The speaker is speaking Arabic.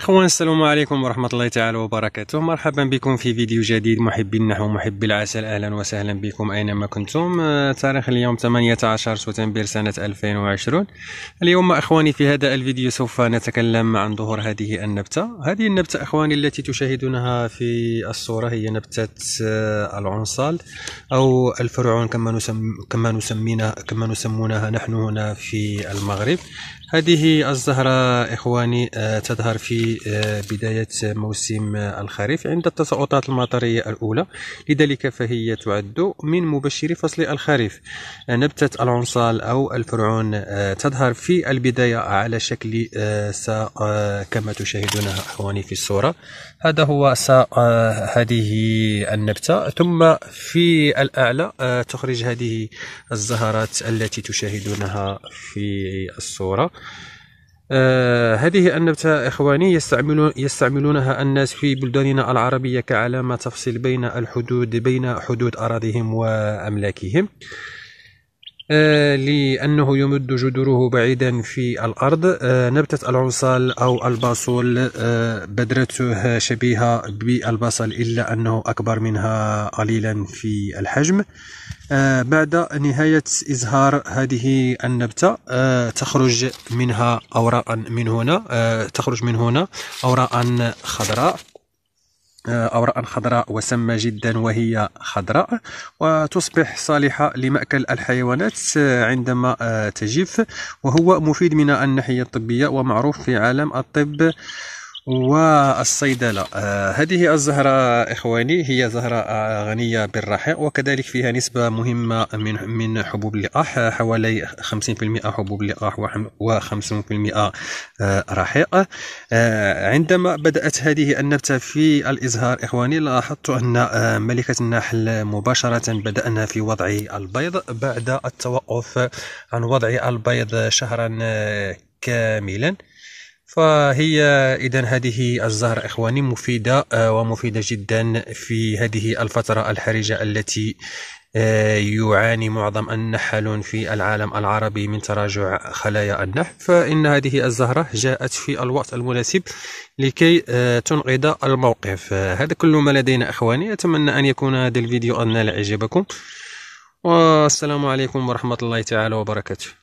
اخوان السلام عليكم ورحمة الله تعالى وبركاته مرحبا بكم في فيديو جديد محبي النحو محبي العسل اهلا وسهلا بكم اينما كنتم آه، تاريخ اليوم 18 سبتمبر سنة 2020 اليوم اخواني في هذا الفيديو سوف نتكلم عن ظهور هذه النبتة هذه النبتة اخواني التي تشاهدونها في الصورة هي نبتة آه، العنصال او الفرعون كما نسم كما نسمينا كما نسمونها نحن هنا في المغرب هذه الزهرة إخواني آه، تظهر في آه، بداية موسم آه، الخريف عند التساقطات المطرية الأولى لذلك فهي تعد من مبشر فصل الخريف نبتة العنصال أو الفرعون تظهر في البداية على شكل ساق كما تشاهدونها إخواني في الصورة هذا هو ساق هذه النبتة ثم في الأعلى تخرج هذه الزهرات التي تشاهدونها في الصورة آه هذه النبتة إخواني يستعملون يستعملونها الناس في بلداننا العربية كعلامة تفصل بين الحدود بين حدود أراضيهم وأملاكهم آه، لأنه يمد جذوره بعيدا في الأرض آه، نبتة العنصال أو الباصول آه، بدرته شبيهة بالبصل إلا أنه أكبر منها قليلا في الحجم بعد نهاية إزهار هذه النبتة تخرج منها أوراقا من هنا تخرج من هنا أوراقا خضراء آه، أوراق خضراء وسمة جدا وهي خضراء وتصبح صالحة لمأكل الحيوانات آه، عندما آه، تجف وهو مفيد من الناحية الطبية ومعروف في عالم الطب والصيدلة آه هذه الزهرة إخواني هي زهرة آه غنية بالرحيق وكذلك فيها نسبة مهمة من من حبوب اللقاح حوالي 50% حبوب اللقاح و في المئة آه، رحيق آه، عندما بدأت هذه النبتة في الإزهار إخواني لاحظت أن آه، ملكة النحل مباشرة بدأنا في وضع البيض بعد التوقف عن وضع البيض شهرا كاملا فهي إذا هذه الزهرة إخواني مفيدة آه، ومفيدة جدا في هذه الفترة الحرجة التي آه، يعاني معظم النحلون في العالم العربي من تراجع خلايا النحل فإن هذه الزهرة جاءت في الوقت المناسب لكي آه، تنقذ الموقف هذا كل ما لدينا إخواني أتمنى أن يكون هذا الفيديو أن نال إعجابكم والسلام عليكم ورحمة الله تعالى وبركاته